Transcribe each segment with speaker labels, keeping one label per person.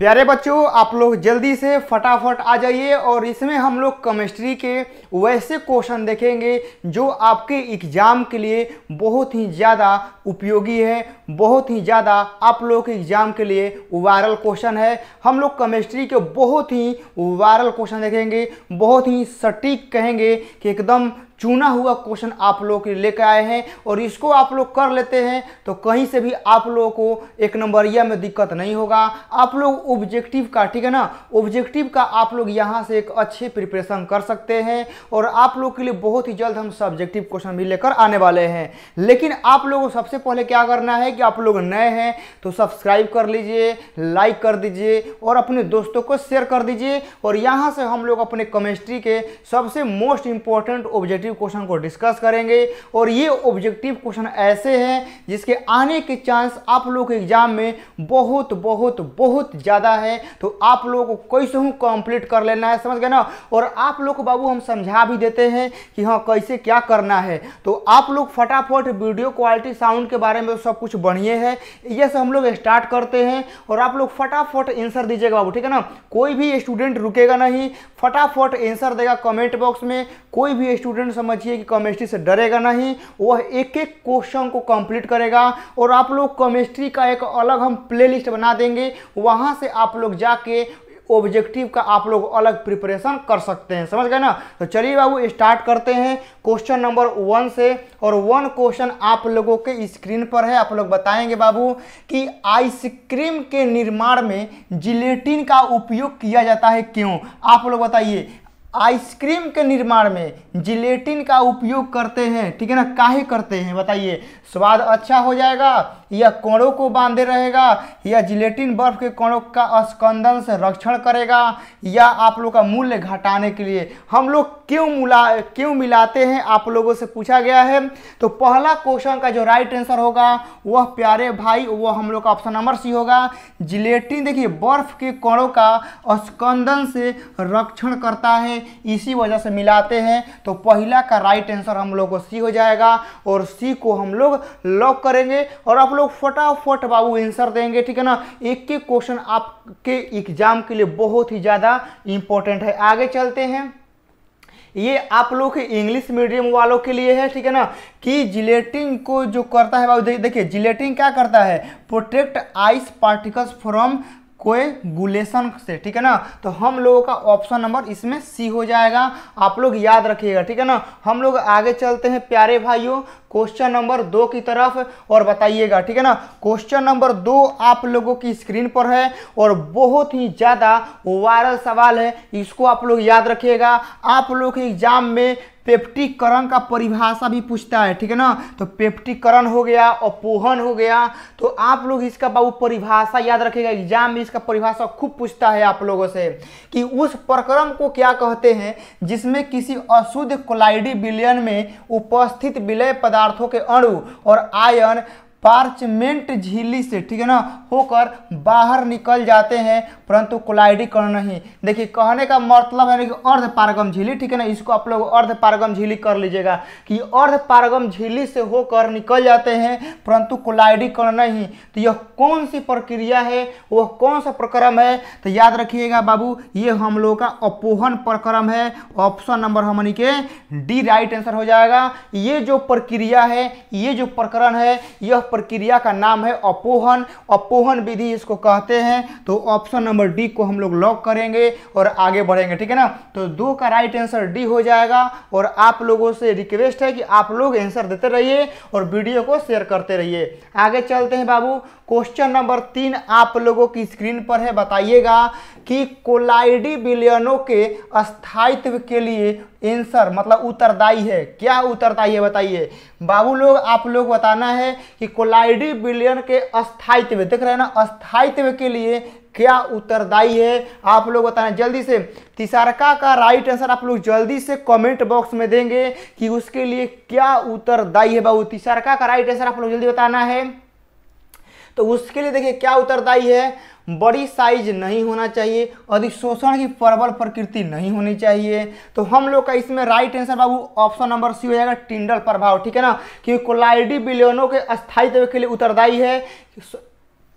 Speaker 1: प्यारे बच्चों आप लोग जल्दी से फटाफट आ जाइए और इसमें हम लोग केमिस्ट्री के वैसे क्वेश्चन देखेंगे जो आपके एग्ज़ाम के लिए बहुत ही ज़्यादा उपयोगी है बहुत ही ज़्यादा आप लोग के एग्ज़ाम के लिए वायरल क्वेश्चन है हम लोग केमिस्ट्री के बहुत ही वायरल क्वेश्चन देखेंगे बहुत ही सटीक कहेंगे कि एकदम चुना हुआ क्वेश्चन आप लोग के लेकर आए हैं और इसको आप लोग कर लेते हैं तो कहीं से भी आप लोगों को एक नंबरिया में दिक्कत नहीं होगा आप लोग ऑब्जेक्टिव का ठीक है ना ऑब्जेक्टिव का आप लोग यहाँ से एक अच्छे प्रिपरेशन कर सकते हैं और आप लोग के लिए बहुत ही जल्द हम सब्जेक्टिव क्वेश्चन भी लेकर आने वाले हैं लेकिन आप लोगों को सबसे पहले क्या करना है कि आप लोग नए हैं तो सब्सक्राइब कर लीजिए लाइक कर दीजिए और अपने दोस्तों को शेयर कर दीजिए और यहाँ से हम लोग अपने केमिस्ट्री के सबसे most important objective objective question को डिस्कस करेंगे और ये ऑब्जेक्टिव क्वेश्चन ऐसे हैं जिसके आने के चांस आप लोग के एग्जाम में बहुत बहुत बहुत ज़्यादा है तो आप लोगों को कैसे हूँ कंप्लीट कर लेना है समझ गए ना और आप लोग को बाबू हम समझा भी देते हैं कि हाँ कैसे क्या करना है तो आप लोग फटाफट वीडियो क्वालिटी साउंड के बारे में सब कुछ बढ़िए है ये सब हम लोग स्टार्ट करते हैं और आप लोग फटाफट आंसर दीजिएगा बाबू ठीक है ना कोई भी स्टूडेंट रुकेगा नहीं फटाफट आंसर देगा कमेंट बॉक्स में कोई भी स्टूडेंट समझिए कि केमिस्ट्री से डरेगा नहीं वह एक एक क्वेश्चन को कंप्लीट करेगा और आप लोग केमिस्ट्री का एक अलग हम प्लेलिस्ट बना देंगे वहाँ से आप लोग जाके ऑब्जेक्टिव का आप लोग अलग प्रिपरेशन कर सकते हैं समझ गए ना तो चलिए बाबू स्टार्ट करते हैं क्वेश्चन नंबर वन से और वन क्वेश्चन आप लोगों के स्क्रीन पर है आप लोग बताएंगे बाबू कि आइसक्रीम के निर्माण में जिलेटिन का उपयोग किया जाता है क्यों आप लोग बताइए आइसक्रीम के निर्माण में जिलेटिन का उपयोग करते हैं ठीक है ना काहे करते हैं बताइए स्वाद अच्छा हो जाएगा या कोणों को बांधे रहेगा या जिलेटिन बर्फ के कोणों का अस्कंदन से रक्षण करेगा या आप लोग का मूल्य घटाने के लिए हम लोग क्यों मिला क्यों मिलाते हैं आप लोगों से पूछा गया है तो पहला क्वेश्चन का जो राइट आंसर होगा वह प्यारे भाई वह हम लोग का ऑप्शन नंबर सी होगा जिलेटिन देखिए बर्फ के कोणों का अस्कंदन से रक्षण करता है इसी वजह से मिलाते हैं तो पहला का राइट आंसर हम लोग को सी हो जाएगा और सी को हम लोग लॉक करेंगे और आप लोग फटाफट बाबू आंसर देंगे ठीक है ना एक एक क्वेश्चन आपके एग्जाम के लिए बहुत ही ज़्यादा इंपॉर्टेंट है आगे चलते हैं ये आप लोग के इंग्लिश मीडियम वालों के लिए है ठीक है ना कि जिलेटिन को जो करता है बाबू देखिए जिलेटिन क्या करता है protect ice particles from coagulation से ठीक है ना तो हम लोगों का ऑप्शन नंबर इसमें सी हो जाएगा आप लोग याद रखिएगा ठीक है ना हम लोग आगे चलते हैं प्यारे भाइयों क्वेश्चन नंबर दो की तरफ और बताइएगा ठीक है ना क्वेश्चन नंबर दो आप लोगों की स्क्रीन पर है और बहुत ही ज़्यादा वायरल सवाल है इसको आप लोग याद रखिएगा आप लोग के एग्जाम में पेप्टीकरण का परिभाषा भी पूछता है ठीक है ना तो पेप्टीकरण हो गया अपोहन हो गया तो आप लोग इसका बाबू परिभाषा याद रखेगा एग्जाम में इसका परिभाषा खूब पूछता है आप लोगों से कि उस प्रक्रम को क्या कहते हैं जिसमें किसी अशुद्ध कोलाइडी विलयन में उपस्थित विलय पदार्थों के अणु और आयन पार्चमेंट झिल्ली से ठीक है ना होकर बाहर निकल जाते हैं परंतु कोलाइडीकरण नहीं देखिए कहने का मतलब है ना कि अर्ध पारगम झिल्ली ठीक है ना इसको आप लोग अर्ध पारगम झिल्ली कर लीजिएगा कि अर्ध पारगम झिल्ली से होकर निकल जाते हैं परंतु कोलाइडीकरण नहीं तो यह कौन सी प्रक्रिया है वह कौन सा प्रक्रम है तो याद रखिएगा बाबू ये हम लोगों का अपोहन प्रक्रम है ऑप्शन नंबर हम के डी राइट आंसर हो जाएगा ये जो प्रक्रिया है ये जो प्रकरण है यह प्रक्रिया का नाम है अपोहन अपोहन विधि इसको कहते हैं तो ऑप्शन नंबर डी को हम लोग लॉक करेंगे और आगे बढ़ेंगे ठीक है ना तो दो का राइट आंसर डी हो जाएगा और आप लोगों से रिक्वेस्ट है कि आप लोग आंसर देते रहिए और वीडियो को शेयर करते रहिए आगे चलते हैं बाबू क्वेश्चन नंबर तीन आप लोगों की स्क्रीन पर है बताइएगा कि कोलाइडी बिलियनों के स्थायित्व के लिए एंसर मतलब उत्तरदायी है क्या उत्तरदायी है बताइए बाबू लोग आप लोग बताना है कि कोलाइडी बिलियन के अस्थायित्व देख रहे हैं ना अस्थायित्व के लिए क्या उत्तरदायी है आप लोग बताना जल्दी से तिसारका का राइट आंसर आप लोग जल्दी से कमेंट बॉक्स में देंगे कि उसके लिए क्या उत्तरदायी है बाबू तिसारका का राइट आंसर आप लोग जल्दी बताना है तो उसके लिए देखिए क्या उत्तरदायी है बड़ी साइज नहीं होना चाहिए शोषण की प्रबल प्रकृति नहीं होनी चाहिए तो हम लोग का इसमें राइट आंसर बाबू ऑप्शन नंबर सी हो जाएगा टिंडल प्रभाव ठीक है ना क्योंकि कोलाइडी बिलियनों के स्थायित्व के लिए उत्तरदायी है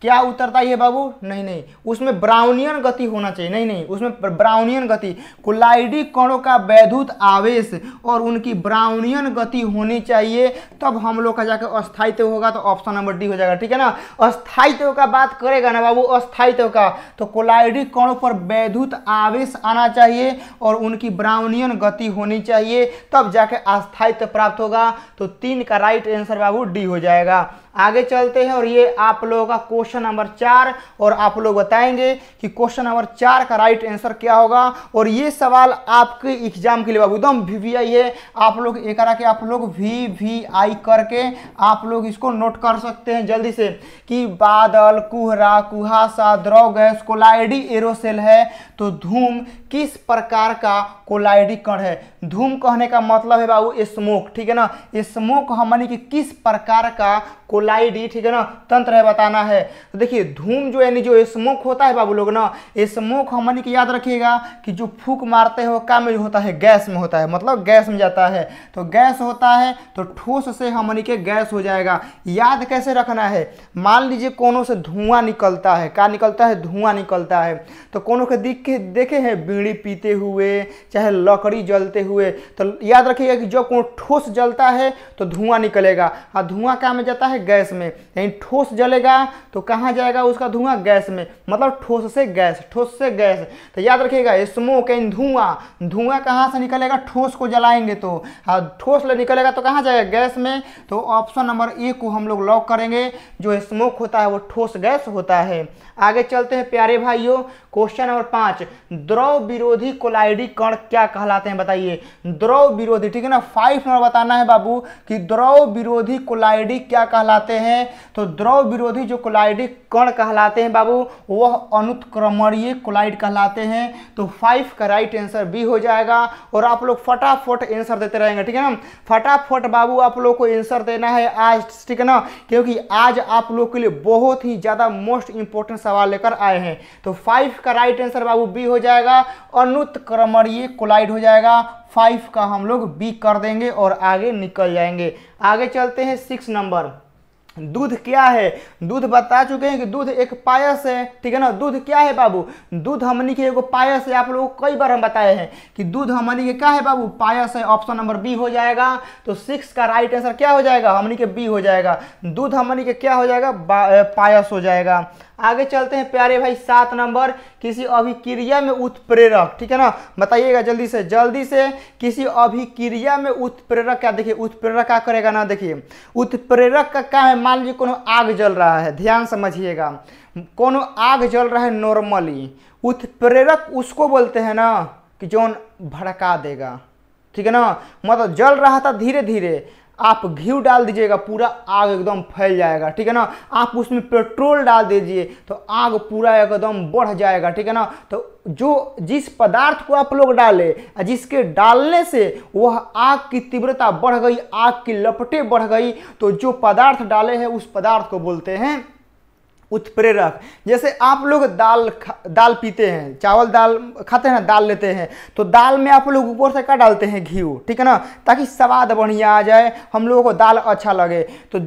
Speaker 1: क्या उतरता है बाबू नहीं नहीं उसमें ब्राउनियन गति होना चाहिए नहीं नहीं उसमें ब्राउनियन गति कोलाइडी कणों का वैद्युत आवेश और उनकी ब्राउनियन गति होनी चाहिए तब हम लोग का जाकर अस्थायित्व होगा तो ऑप्शन नंबर डी हो जाएगा ठीक है ना अस्थायित्व का बात करेगा ना बाबू अस्थायित्व का तो कोलाइडी कणों पर वैद्युत आवेश आना चाहिए और उनकी ब्राउनियन गति होनी चाहिए तब जाके अस्थायित्व प्राप्त होगा तो तीन का राइट आंसर बाबू डी हो जाएगा आगे चलते हैं और ये आप लोगों का क्वेश्चन नंबर चार और आप लोग बताएंगे कि क्वेश्चन नंबर चार का राइट आंसर क्या होगा और ये सवाल आपके एग्जाम के लिए एकदम वी वी आई है आप लोग ये करा के आप लोग वी वी आई करके आप लोग इसको नोट कर सकते हैं जल्दी से कि बादल कुहरा कुहासा द्रव गैस कोलाइडी एरोसेल है तो धूम किस प्रकार का कोलाइडी कण है धूम कहने का मतलब है बाबू स्मोक ठीक है ना स्मोक हमने कि किस प्रकार का कोलाइडी ठीक है ना तंत्र है बताना है तो देखिए धूम जो यानी जो स्मोक होता है बाबू लोग ना स्मोक हमने कि याद रखिएगा कि जो फूक मारते हो काम में होता है गैस में होता है मतलब गैस में जाता है तो गैस होता है तो ठोस से हमने के गैस हो जाएगा याद कैसे रखना है मान लीजिए कोनो से धुआं निकलता है का निकलता है धुआं निकलता है तो कोनो के दिख देखे हैं बीड़ी पीते हुए चाहे लकड़ी जलते हुए हुए तो याद रखिएगा कि जब कोई ठोस जलता है तो धुआं निकलेगा और धुआं कहाँ में जाता है गैस में यानी ठोस जलेगा तो कहाँ जाएगा उसका धुआं गैस में मतलब ठोस से गैस ठोस से गैस तो याद रखिएगा स्मोक यानी धुआं धुआं कहाँ से निकलेगा ठोस को जलाएंगे तो और ठोस निकलेगा तो कहाँ जाएगा गैस में तो ऑप्शन नंबर ए को हम लोग लॉक करेंगे जो स्मोक होता है वो ठोस गैस होता है आगे चलते हैं प्यारे भाइयों क्वेश्चन नंबर पाँच द्रव विरोधी कोलाइडी कण क्या कहलाते हैं बताइए द्रव विरोधी ठीक है ना फाइव नंबर बताना है बाबू कि द्रव विरोधी कोलाइडी क्या कहलाते हैं तो द्रव विरोधी जो कोलाइडी कण कहलाते हैं बाबू वह अनुत्क्रमणीय कोलाइड कहलाते हैं तो फाइव का राइट आंसर बी हो जाएगा और आप लोग फटाफट आंसर देते रहेंगे ठीक है ना फटाफट बाबू आप लोग को आंसर देना है आज ठीक है ना क्योंकि आज आप लोग के लिए बहुत ही ज़्यादा मोस्ट इंपॉर्टेंट सवाल लेकर आए हैं तो फाइव का राइट आंसर बाबू बी हो जाएगा अनुत्क्रमणीय कोलाइड हो जाएगा फाइव का हम लोग बी कर देंगे और आगे निकल जाएंगे आगे चलते हैं सिक्स नंबर दूध क्या है दूध बता चुके हैं कि दूध एक पायस है ठीक है ना दूध क्या है बाबू दूध हमनी के एगो पायस है आप लोग कई बार हम बताए हैं कि दूध हमनी के क्या है बाबू पायस है ऑप्शन नंबर बी हो जाएगा तो सिक्स का राइट आंसर क्या हो जाएगा हमनी के बी हो जाएगा दूध हमनी के क्या हो जाएगा पायस हो जाएगा आगे चलते हैं प्यारे भाई सात नंबर किसी अभिक्रिया में उत्प्रेरक ठीक है ना बताइएगा जल्दी से जल्दी से किसी अभिक्रिया में उत्प्रेरक क्या देखिए उत्प्रेरक क्या करेगा ना देखिए उत्प्रेरक का क्या है मान लीजिए कोनो आग जल रहा है ध्यान समझिएगा कोनो आग जल रहा है नॉर्मली उत्प्रेरक उसको बोलते हैं ना कि जोन भड़का देगा ठीक है ना मतलब जल रहा था धीरे धीरे आप घी डाल दीजिएगा पूरा आग एकदम फैल जाएगा ठीक है ना आप उसमें पेट्रोल डाल दीजिए तो आग पूरा एकदम बढ़ जाएगा ठीक है ना तो जो जिस पदार्थ को आप लोग डाले जिसके डालने से वह आग की तीव्रता बढ़ गई आग की लपटें बढ़ गई तो जो पदार्थ डाले हैं उस पदार्थ को बोलते हैं उत्प्रेरक जैसे आप लोग दाल दाल पीते हैं चावल दाल खाते हैं ना दाल लेते हैं तो दाल में आप लोग ऊपर से क्या डालते हैं घी ठीक है ना ताकि स्वाद बढ़िया आ जाए हम लोगों को दाल अच्छा लगे तो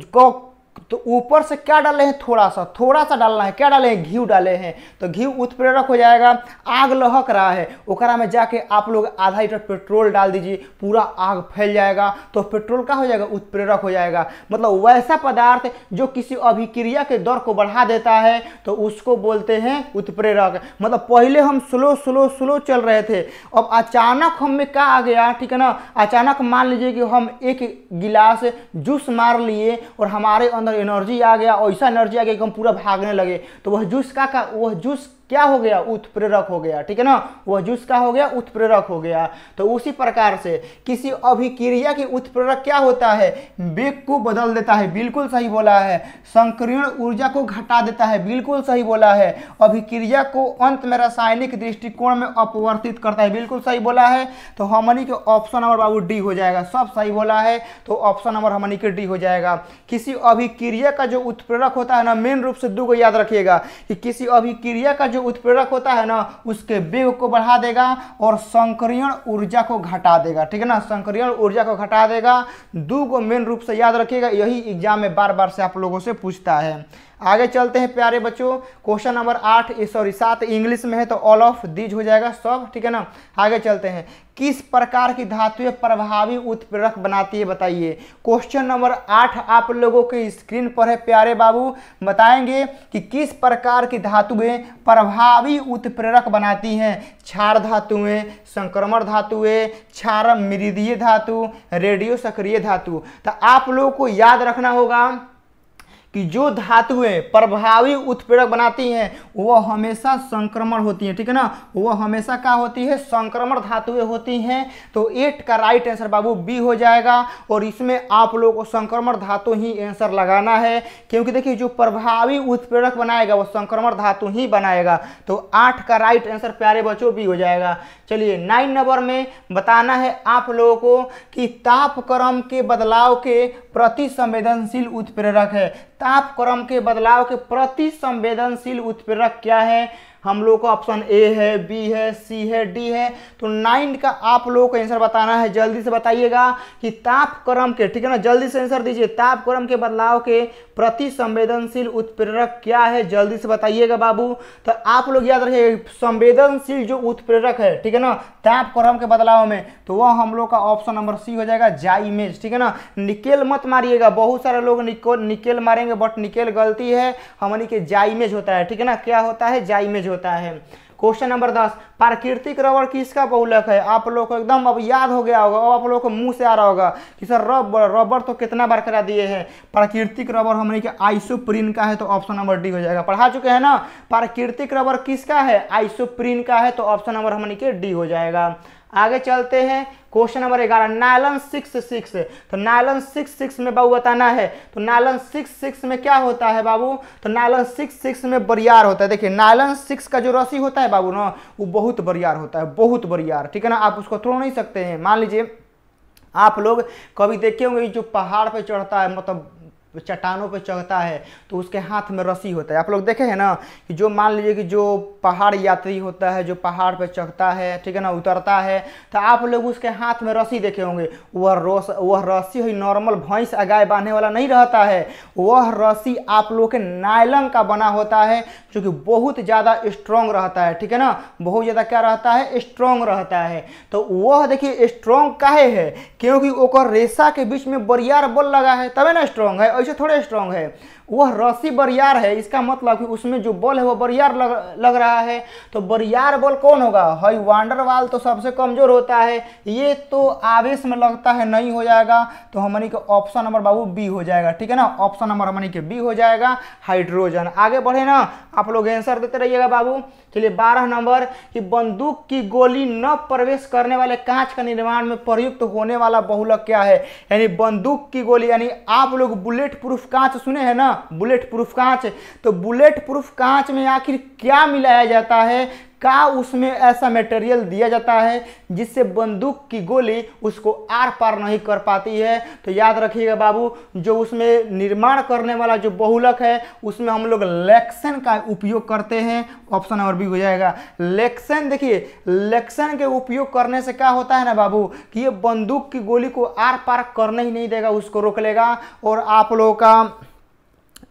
Speaker 1: तो ऊपर से क्या डाले हैं थोड़ा सा थोड़ा सा डालना है क्या डाले हैं घी डाले हैं तो घी उत्प्रेरक हो जाएगा आग लहक रहा है ओकरा में जाके आप लोग आधा लीटर पेट्रोल डाल दीजिए पूरा आग फैल जाएगा तो पेट्रोल का हो जाएगा उत्प्रेरक हो जाएगा मतलब वैसा पदार्थ जो किसी अभिक्रिया के दर को बढ़ा देता है तो उसको बोलते हैं उत्प्रेरक मतलब पहले हम स्लो स्लो स्लो चल रहे थे अब अचानक हम में क्या आ गया ठीक है ना अचानक मान लीजिए कि हम एक गिलास जूस मार लिए और हमारे अंदर अंदर एनर्जी आ गया ऐसा एनर्जी आ गया कि हम पूरा भागने लगे तो वह जूस का, का वह जूस क्या हो गया उत्प्रेरक हो गया ठीक है ना वह जूस का हो गया उत्प्रेरक हो गया तो उसी प्रकार से किसी अभिक्रिया की उत्प्रेरक क्या होता है बेग को बदल देता है बिल्कुल सही बोला है संकीर्ण ऊर्जा को घटा देता है बिल्कुल सही बोला है अभिक्रिया को अंत में रासायनिक दृष्टिकोण में अपवर्तित करता है बिल्कुल सही बोला है तो हमनी के ऑप्शन नंबर बाबू डी हो जाएगा सब सही बोला है तो ऑप्शन नंबर हमनी के डी हो जाएगा किसी अभिक्रिया का जो उत्प्रेरक होता है ना मेन रूप से दो को याद रखिएगा कि किसी अभिक्रिया का जो उत्प्रेरक होता है ना उसके वेग को बढ़ा देगा और संक्रियण ऊर्जा को घटा देगा ठीक है ना संक्रियण ऊर्जा को घटा देगा दो को मेन रूप से याद रखिएगा यही एग्जाम में बार बार से आप लोगों से पूछता है आगे चलते हैं प्यारे बच्चों क्वेश्चन नंबर आठ सॉरी सात इंग्लिश में है तो ऑल ऑफ दीज हो जाएगा सब ठीक है ना आगे चलते हैं किस प्रकार की धातुएं प्रभावी उत्प्रेरक बनाती है बताइए क्वेश्चन नंबर आठ आप लोगों के स्क्रीन पर है प्यारे बाबू बताएंगे कि किस प्रकार की धातुएं प्रभावी उत्प्रेरक बनाती हैं क्षार धातुएं संक्रमण धातुएं क्षार मृदीय धातु रेडियो सक्रिय धातु तो आप लोगों को याद रखना होगा कि जो धातुएं प्रभावी उत्प्रेरक बनाती हैं वह हमेशा संक्रमण होती हैं ठीक है ना वह हमेशा क्या होती है संक्रमण धातुएं होती हैं तो एट का राइट आंसर बाबू बी हो जाएगा और इसमें आप लोगों को संक्रमण धातु ही आंसर लगाना है क्योंकि देखिए जो प्रभावी उत्प्रेरक बनाएगा वह संक्रमण धातु ही बनाएगा तो आठ का राइट आंसर प्यारे बच्चों बी हो जाएगा चलिए नाइन नंबर में बताना है आप लोगों को कि तापक्रम के बदलाव के प्रति संवेदनशील उत्प्रेरक है तापक्रम के बदलाव के प्रति संवेदनशील उत्प्रेरक क्या है हम लोग का ऑप्शन ए है बी है सी है डी है तो नाइन का आप लोगों को आंसर बताना है जल्दी से बताइएगा कि ताप के ठीक है ना जल्दी से आंसर दीजिए तापक्रम के बदलाव के प्रति संवेदनशील उत्प्रेरक क्या है जल्दी से बताइएगा बाबू तो आप लोग याद रखिए संवेदनशील जो उत्प्रेरक है ठीक है ना तापक्रम के बदलाव में तो वह हम लोग का ऑप्शन नंबर सी हो जाएगा जाइमेज ठीक है ना निकेल मत मारिएगा बहुत सारे लोग निकेल मारेंगे बट निकेल गलती है हमारी के जाइमेज होता है ठीक है ना क्या होता है जाइमेज होता है क्वेश्चन नंबर दस प्राकृतिक रबर किसका बहुलक है आप लोग को एकदम अब याद हो गया होगा और आप लोग को मुंह से आ रहा होगा कि सर रबर रबर तो कितना बार करा दिए हैं प्राकृतिक रबर हमने के आइसोप्रिन का है तो ऑप्शन नंबर डी हो जाएगा पढ़ा चुके हैं ना प्राकृतिक रबर किसका है आइसोप्रिन का है तो ऑप्शन नंबर हमने के डी हो जाएगा आगे चलते हैं क्वेश्चन नंबर ग्यारह नायलन सिक्स सिक्स तो नायलन सिक्स सिक्स में बाबू बताना है तो नायलन सिक्स सिक्स में क्या होता है बाबू तो नायलन सिक्स सिक्स में बरियार होता है देखिए नायलन सिक्स का जो रस्सी होता है बाबू ना वो बहुत बरियार होता है बहुत बरियार ठीक है ना आप उसको तोड़ नहीं सकते हैं मान लीजिए आप लोग कभी देखे होंगे जो पहाड़ पे चढ़ता है मतलब चट्टानों पे चढ़ता है तो उसके हाथ में रस्सी होता है आप लोग देखे हैं ना कि जो मान लीजिए कि जो पहाड़ यात्री होता है जो पहाड़ पे चढ़ता है ठीक है ना उतरता है तो आप लोग उसके हाथ में रस्सी देखे होंगे वह रोस वह रस्सी हुई नॉर्मल भैंस गाय बांधने वाला नहीं रहता है वह रस्सी आप लोग के नायलन का बना होता है क्योंकि बहुत ज़्यादा स्ट्रॉन्ग रहता है ठीक है ना बहुत ज़्यादा क्या रहता है स्ट्रांग रहता है तो वह देखिए स्ट्रांग काहे है क्योंकि ओकर रेशा के बीच में बरियार बल लगा है तभी ना स्ट्रांग है ऐसे थोड़े स्ट्रॉन्ग है वह रस्सी बरियार है इसका मतलब कि उसमें जो बल है वह बरियार लग, लग रहा है तो बरियार बल कौन होगा हई वाल तो सबसे कमज़ोर होता है ये तो आवेश में लगता है नहीं हो जाएगा तो हमारी के ऑप्शन नंबर बाबू बी हो जाएगा ठीक है ना ऑप्शन नंबर हमारी के बी हो जाएगा हाइड्रोजन आगे बढ़े ना आप लोग आंसर देते रहिएगा बाबू चलिए बारह नंबर कि बंदूक की गोली न प्रवेश करने वाले कांच का निर्माण में प्रयुक्त होने वाला बहुलक क्या है यानी बंदूक की गोली यानी आप लोग बुलेट प्रूफ कांच सुने हैं ना बुलेट प्रूफ कांच तो बुलेट प्रूफ कांच में आखिर क्या मिलाया जाता है का उसमें ऐसा मटेरियल दिया जाता है जिससे बंदूक की गोली उसको आर पार नहीं कर पाती है तो याद रखिएगा बाबू जो उसमें निर्माण करने वाला जो बहुलक है उसमें हम लोग लेक्सन का उपयोग करते हैं ऑप्शन नंबर बी हो जाएगा लेक्सन देखिए लेक्सन के उपयोग करने से क्या होता है ना बाबू कि ये बंदूक की गोली को आर पार करने ही नहीं देगा उसको रोक लेगा और आप लोगों का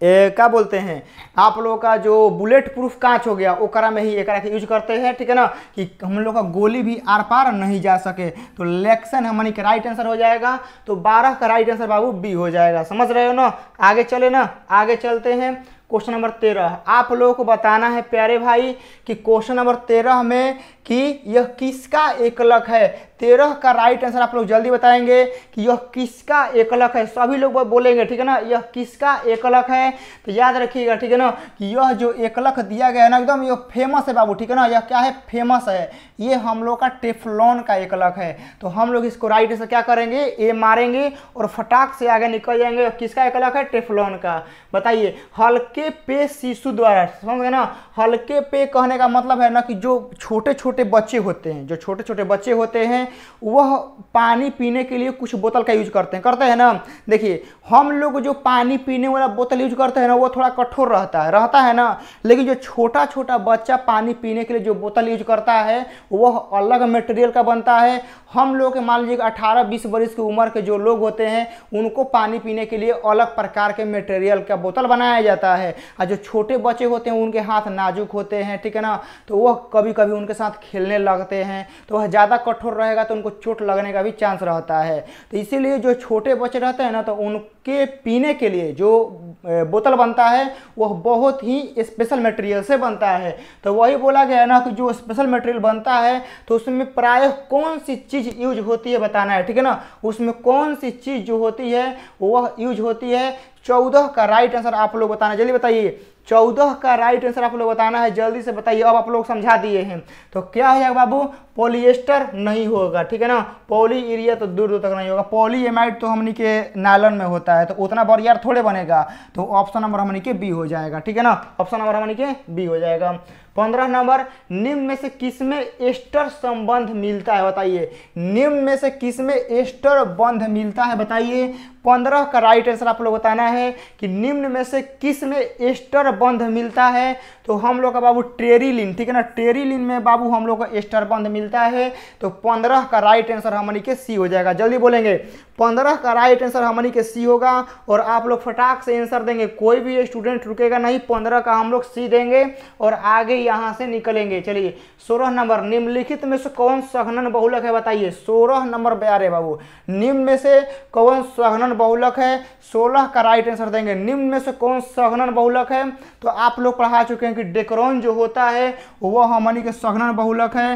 Speaker 1: ए, का बोलते हैं आप लोगों का जो बुलेट प्रूफ कांच हो गया ओकरा में ही एक यूज करते हैं ठीक है ना कि हम लोग का गोली भी आर पार नहीं जा सके तो लेक्शन हमने का राइट आंसर हो जाएगा तो बारह का राइट आंसर बाबू बी हो जाएगा समझ रहे हो ना आगे चले ना आगे चलते हैं क्वेश्चन नंबर तेरह आप लोगों को बताना है प्यारे भाई कि क्वेश्चन नंबर तेरह में कि यह किसका एकलक है तेरह का राइट आंसर आप लोग जल्दी बताएंगे कि यह किसका एकलक है सभी लोग बोलेंगे ठीक है ना यह किसका एकलक है तो याद रखिएगा ठीक है ना कि यह जो एकलक दिया गया है ना एकदम यह फेमस है बाबू ठीक है ना यह क्या है फेमस है ये हम लोग का टेफलॉन का एकलक है तो हम लोग इसको राइट आंसर क्या करेंगे ए मारेंगे और फटाक से आगे निकल जाएंगे किसका एकलक है टेफलॉन का बताइए हल्के हल्के पे शिशु द्वारा समझ गए ना हल्के पे कहने का मतलब है ना कि जो छोटे छोटे बच्चे होते हैं जो छोटे छोटे बच्चे होते हैं वह पानी पीने के लिए कुछ बोतल का यूज करते हैं करते हैं ना देखिए हम लोग जो पानी पीने वाला बोतल यूज करते हैं ना वो थोड़ा कठोर रहता है रहता है ना लेकिन जो छोटा छोटा बच्चा पानी पीने के लिए जो बोतल यूज करता है वह अलग मटेरियल का बनता है हम लोग मान लीजिए अठारह बीस वर्ष की उम्र के जो लोग होते हैं उनको पानी पीने के लिए अलग प्रकार के मटेरियल का बोतल बनाया जाता है है और जो छोटे बच्चे होते हैं उनके हाथ नाजुक होते हैं ठीक है ना तो वह कभी कभी उनके साथ खेलने लगते हैं तो वह ज़्यादा कठोर रहेगा तो उनको चोट लगने का भी चांस रहता है तो इसीलिए जो छोटे बच्चे रहते हैं ना तो उनके पीने के लिए जो बोतल बनता है वह बहुत ही स्पेशल मटेरियल से बनता है तो वही बोला गया ना कि जो स्पेशल मटेरियल बनता है तो उसमें प्रायः कौन सी चीज़ यूज होती है बताना है ठीक है ना उसमें कौन सी चीज़ जो होती है वह यूज होती है चौदह का राइट आंसर आप लोग बताना जल्दी बताइए चौदह का राइट आंसर आप लोग बताना है जल्दी से बताइए अब आप लोग समझा दिए हैं तो क्या हो जाएगा बाबू पॉलिएस्टर नहीं होगा ठीक है ना पॉली एरिया तो दूर दूर तक नहीं होगा पॉलीएमाइड तो हमने के नायलन में होता है तो उतना बरियार थोड़े बनेगा तो ऑप्शन नंबर हमने के बी हो जाएगा ठीक है ना ऑप्शन नंबर हमने के बी हो जाएगा पंद्रह नंबर निम्न में से किसमें एस्टर संबंध मिलता है बताइए निम्न में से किसमें एस्टर बंध मिलता है बताइए पंद्रह का राइट आंसर आप लोग बताना है कि निम्न में से किस में एस्टर बंध मिलता है तो हम लोग का बाबू ट्रेरिलिन ठीक है ना लिन में बाबू हम लोग का एस्टर बंध मिल मिलता है तो पंद्रह का राइट आंसर हमारे के सी हो जाएगा जल्दी बोलेंगे पंद्रह का राइट आंसर हमारी के सी होगा और आप लोग फटाक से आंसर देंगे कोई भी स्टूडेंट रुकेगा नहीं पंद्रह का हम लोग सी देंगे और आगे यहाँ से निकलेंगे चलिए सोलह नंबर निम्नलिखित में से कौन सघनन बहुलक है बताइए सोलह नंबर प्यारे बाबू निम्न में से कौन सघनन बहुलक है सोलह का राइट आंसर देंगे निम्न में से कौन सघनन बहुलक है तो आप लोग पढ़ा चुके हैं कि डेक्रॉन जो होता है वह हमारी के सघनन बहुलक है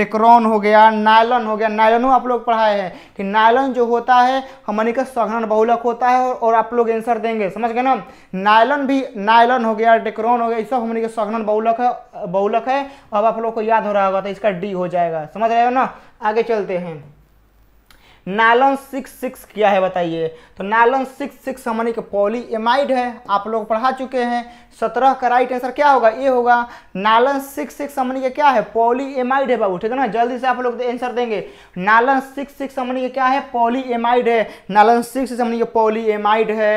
Speaker 1: डेक्रॉन हो गया नायलन हो गया नायलनों आप लोग पढ़ाए हैं कि नायलन जो होता है है हमने का सघन बहुलक होता है और आप लोग आंसर देंगे समझ गए ना नायलन भी नायलन हो गया डेक्रोन हो गया सब हमने का सघन बहुलक है बहुलक है अब आप लोग को याद हो रहा होगा तो इसका डी हो जाएगा समझ रहे हो ना आगे चलते हैं नालन सिक्स सिक्स क्या है बताइए तो नालन सिक्स सिक्स हमने के पॉली एमाइड है आप लोग पढ़ा चुके हैं सत्रह का राइट आंसर क्या होगा ये होगा नालन सिक्स सिक्स हमने के क्या है पॉली एमाइड है बाबू ठीक है ना जल्दी से आप लोग आंसर देंगे नालन सिक्स सिक्स हमने के क्या है पॉली एमाइड है नालन सिक्स सिक्स हमने के पॉली एमाइड है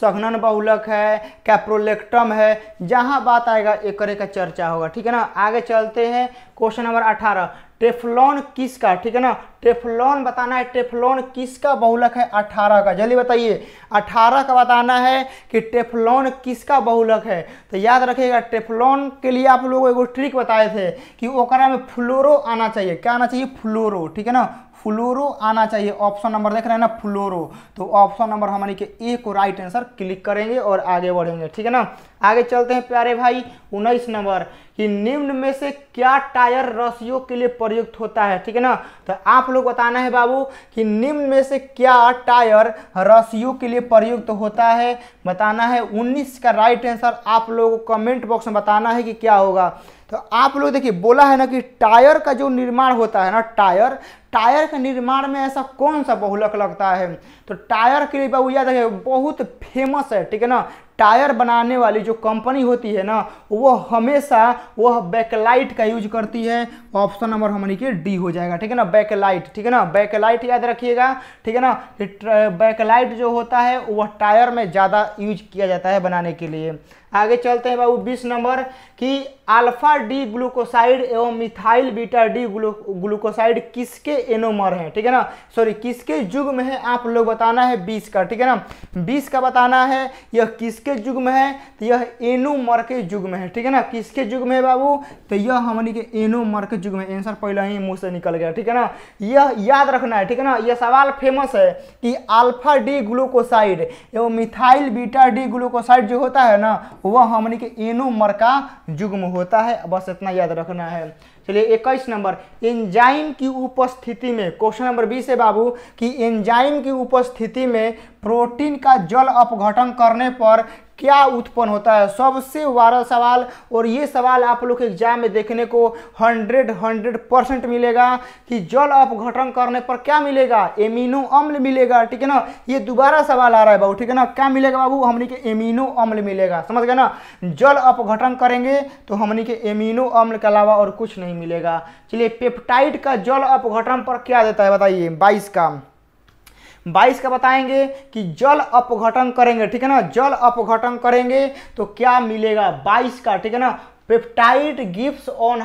Speaker 1: सघनन बहुलक है कैप्रोलेक्टम है जहाँ बात आएगा एक करे का चर्चा होगा ठीक है ना आगे चलते हैं क्वेश्चन नंबर अठारह टेफलॉन किसका ठीक है ना टेफलॉन बताना है टेफलॉन किसका बहुलक है अठारह का जल्दी बताइए अठारह का बताना है कि टेफलॉन किसका बहुलक है तो याद रखिएगा टेफलॉन के लिए आप लोग एगो ट्रिक बताए थे कि ओकरा में फ्लोरो आना चाहिए क्या आना चाहिए फ्लोरो ठीक है ना फ्लोरो आना चाहिए ऑप्शन नंबर देख रहे हैं ना फ्लोरो तो ऑप्शन नंबर हमारे के ए को राइट आंसर क्लिक करेंगे और आगे बढ़ेंगे ठीक है ना आगे चलते हैं प्यारे भाई उन्नीस नंबर कि निम्न में से क्या टायर रसियो के लिए प्रयुक्त होता है ठीक है ना तो आप लोग बताना है बाबू कि निम्न में से क्या टायर रसियो के लिए प्रयुक्त होता है बताना है 19 का राइट आंसर आप लोगों को कमेंट बॉक्स में बताना है कि क्या होगा तो आप लोग देखिए बोला है ना कि टायर का जो निर्माण होता है ना टायर टायर के निर्माण में ऐसा कौन सा बहुलक लगता है तो टायर के लिए बाबू याद रखिए बहुत फेमस है ठीक है ना टायर बनाने वाली जो कंपनी होती है ना वो हमेशा वह बैकलाइट का यूज करती है ऑप्शन नंबर हमारे के डी हो जाएगा ठीक है ना बैकलाइट ठीक है ना बैकलाइट याद रखिएगा ठीक है ना बैकलाइट जो होता है वह टायर में ज़्यादा यूज किया जाता है बनाने के लिए आगे चलते हैं बाबू बीस नंबर कि अल्फा डी ग्लूकोसाइड एवं methyl beta D glu glucoside किसके एनोमर हैं ठीक है ना सॉरी किसके युग में है आप लोग बताना है बीस का ठीक है ना बीस का बताना है यह किसके युग में है तो यह एनोमर के युग में है ठीक है ना किसके युग में है बाबू तो यह हमारी के एनोमर के युग में आंसर पहले ही मुँह से निकल गया ठीक है ना यह याद रखना है ठीक है ना यह सवाल फेमस है कि अल्फा डी ग्लूकोसाइड एवं मिथाइल बीटा डी ग्लूकोसाइड जो होता है ना वह हमने के एनोमर का जुग्म होता है बस इतना याद रखना है चलिए इक्कीस नंबर एंजाइम की उपस्थिति में क्वेश्चन नंबर बीस है बाबू कि एंजाइम की उपस्थिति में प्रोटीन का जल अपघटन करने पर क्या उत्पन्न होता है सबसे वारा सवाल और ये सवाल आप लोग के एग्जाम में देखने को हंड्रेड हंड्रेड परसेंट मिलेगा कि जल अपघटन करने पर क्या मिलेगा एमिनो अम्ल मिलेगा ठीक है ना ये दोबारा सवाल आ रहा है बाबू ठीक है ना क्या मिलेगा बाबू हमने के एमिनो अम्ल मिलेगा समझ गए ना जल अपघटन करेंगे तो हमने के एमिनो अम्ल के अलावा और कुछ नहीं मिलेगा चलिए पेप्टाइड का जल अपघटन पर क्या देता है बताइए बाईस का बाईस का बताएंगे कि जल अपघटन करेंगे ठीक है ना जल अपघटन करेंगे तो क्या मिलेगा बाईस का ठीक है ना पेप्टाइड गिफ्ट ऑन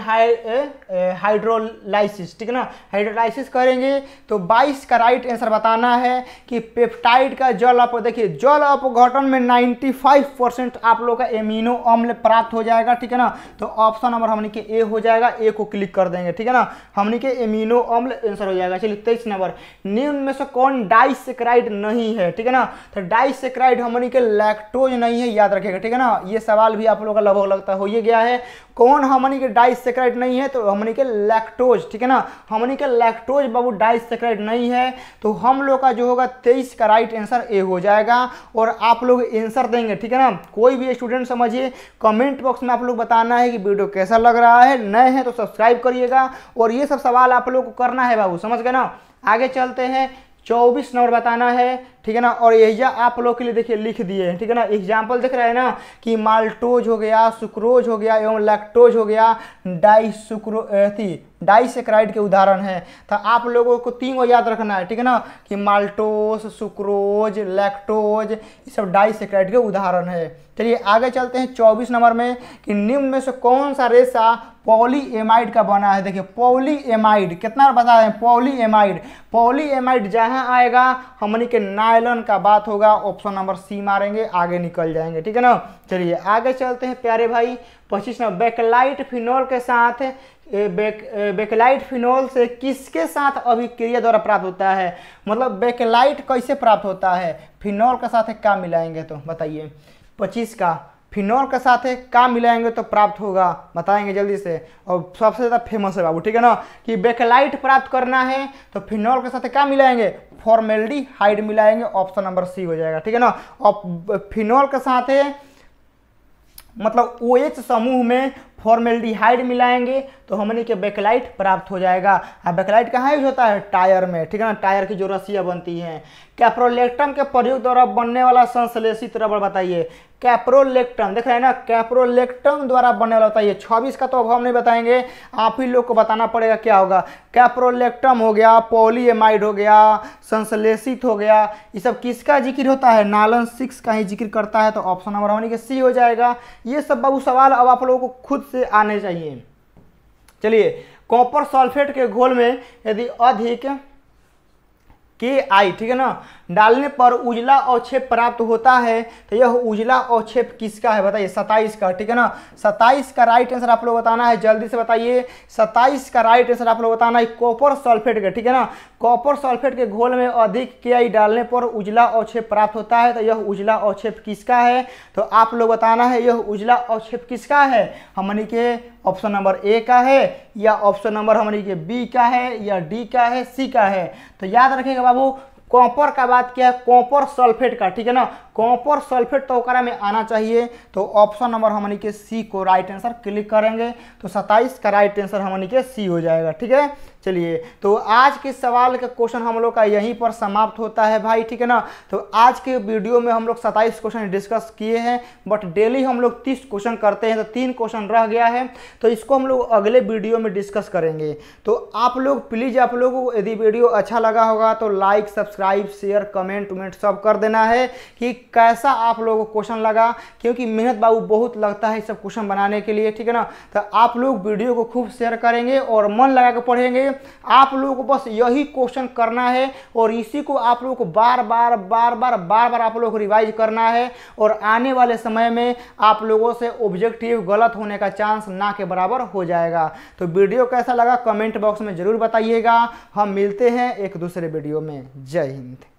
Speaker 1: हाइड्रोलाइसिस ठीक है ना हाइड्रोलाइसिस करेंगे तो 22 का राइट आंसर बताना है कि पेप्टाइड का जल अप देखिए जल अपघटन में 95 परसेंट आप लोग का एमिनो अम्ल प्राप्त हो जाएगा ठीक है ना तो ऑप्शन नंबर हमने के ए हो जाएगा ए को क्लिक कर देंगे ठीक है ना हमने के एमिनो अम्ल आंसर हो जाएगा चलिए तेईस नंबर निम्न में से कौन डाइसेक्राइड नहीं है ठीक है ना तो डाइसेक्राइड हमने के लैक्टोज नहीं है याद रखेगा ठीक है ना ये सवाल भी आप लोग का लगभग लगता हो ही गया है है कौन हमनी के डाइसेक्राइड नहीं है तो हमनी के लैक्टोज ठीक है ना हमनी के लैक्टोज बाबू डाइसेक्राइड नहीं है तो हम लोग का जो होगा तेईस का राइट आंसर ए हो जाएगा और आप लोग आंसर देंगे ठीक है ना कोई भी स्टूडेंट समझिए कमेंट बॉक्स में आप लोग बताना है कि वीडियो कैसा लग रहा है नए हैं तो सब्सक्राइब करिएगा और ये सब सवाल आप लोग को करना है बाबू समझ गए ना आगे चलते हैं चौबीस नंबर बताना है ठीक है ना और यहिजा आप लोग के लिए देखिए लिख दिए हैं ठीक है ना एग्जाम्पल देख रहे हैं ना कि माल्टोज हो गया सुक्रोज हो गया एवं लैक्टोज हो गया डाई सुक्रो थी डाइसेक्राइड के उदाहरण है तो आप लोगों को तीन को याद रखना है ठीक है ना कि माल्टोज सुक्रोज लैक्टोज ये सब डाइसेक्राइड के उदाहरण है चलिए आगे चलते हैं चौबीस नंबर में कि निम्न में से कौन सा रेशा पॉली एमाइड का बना है देखिए पॉली एमाइड कितना बता रहे हैं पोली एमाइड पोली एमाइड जहाँ आएगा हमने के नायलन का बात होगा ऑप्शन नंबर सी मारेंगे आगे निकल जाएंगे ठीक है ना चलिए आगे चलते हैं प्यारे भाई पच्चीस नंबर बैकलाइट फिनोल के साथ बेक बेकलाइट फिनोल से किसके साथ अभिक्रिया द्वारा प्राप्त होता है मतलब बेकलाइट कैसे प्राप्त होता है फिनोल के साथ क्या मिलाएंगे तो बताइए पच्चीस का फिनोल के साथ काम मिलाएंगे तो प्राप्त होगा बताएंगे जल्दी से और सबसे ज़्यादा फेमस है बाबू ठीक है ना कि बेकेलाइट प्राप्त करना है तो फिनोल के साथ क्या मिलाएंगे फॉर्मेलिटी हाइड मिलाएंगे ऑप्शन नंबर सी हो जाएगा ठीक है ना और फिनोल के साथ मतलब ओ OH समूह में फॉर्मेल्डिहाइड मिलाएंगे तो हमने के बेकलाइट प्राप्त हो जाएगा और हाँ, बेकलाइट कहाँ यूज होता है टायर में ठीक है ना टायर की जो रस्सियाँ बनती हैं कैप्रोलेक्टम के प्रयोग द्वारा बनने वाला संश्लेषित रबड़ बताइए कैप्रोलेक्टम देख रहे हैं ना कैप्रोलेक्टम द्वारा बनने वाला बताइए छब्बीस का तो अब हम नहीं बताएंगे आप ही लोग को बताना पड़ेगा क्या होगा कैप्रोलेक्टम हो गया पॉलीएमाइड हो गया संश्लेषित हो गया ये सब किसका जिक्र होता है नालन सिक्स का ही जिक्र करता है तो ऑप्शन नंबर वन के सी हो जाएगा ये सब बाबू सवाल अब आप लोगों को खुद से आने चाहिए चलिए कॉपर सल्फेट के घोल में यदि अधिक के आई ठीक है ना डालने पर उजला अवक्षेप प्राप्त होता है तो यह उजला अवक्षेप किसका है बताइए सताइस का ठीक है ना सताइस का राइट आंसर आप लोग बताना है जल्दी से बताइए सताइस का राइट आंसर आप लोग बताना है कॉपर सल्फेट का ठीक है ना कॉपर सल्फेट के घोल में अधिक के डालने पर उजला अवक्षेप प्राप्त होता है तो यह उजला अवक्षेप किसका है तो आप लोग बताना है यह उजला अवक्षेप किसका है हमने के ऑप्शन नंबर ए का है या ऑप्शन नंबर हमारी के बी का है या डी का है सी का है तो याद रखेगा बाबू कॉपर का बात किया है कॉपर सल्फेट का ठीक है ना कॉपर सल्फेट तो में आना चाहिए तो ऑप्शन नंबर हमने के सी को राइट आंसर क्लिक करेंगे तो 27 का राइट आंसर हमने के सी हो जाएगा ठीक है चलिए तो आज के सवाल का क्वेश्चन हम लोग का यहीं पर समाप्त होता है भाई ठीक है ना तो आज के वीडियो में हम लोग सत्ताईस क्वेश्चन डिस्कस किए हैं बट डेली हम लोग तीस क्वेश्चन करते हैं तो तीन क्वेश्चन रह गया है तो इसको हम लोग अगले वीडियो में डिस्कस करेंगे तो आप लोग प्लीज़ आप लोगों को यदि वीडियो अच्छा लगा होगा तो लाइक सब्सक्राइब शेयर कमेंट उमेंट सब कर देना है कि कैसा आप लोगों को क्वेश्चन लगा क्योंकि मेहनत बाबू बहुत लगता है सब क्वेश्चन बनाने के लिए ठीक है ना तो आप लोग वीडियो को खूब शेयर करेंगे और मन लगा कर पढ़ेंगे आप लोगों को बस यही क्वेश्चन करना है और इसी को आप लोगों को बार बार बार बार बार बार आप लोगों को रिवाइज करना है और आने वाले समय में आप लोगों से ऑब्जेक्टिव गलत होने का चांस ना के बराबर हो जाएगा तो वीडियो कैसा लगा कमेंट बॉक्स में ज़रूर बताइएगा हम मिलते हैं एक दूसरे वीडियो में जय हिंद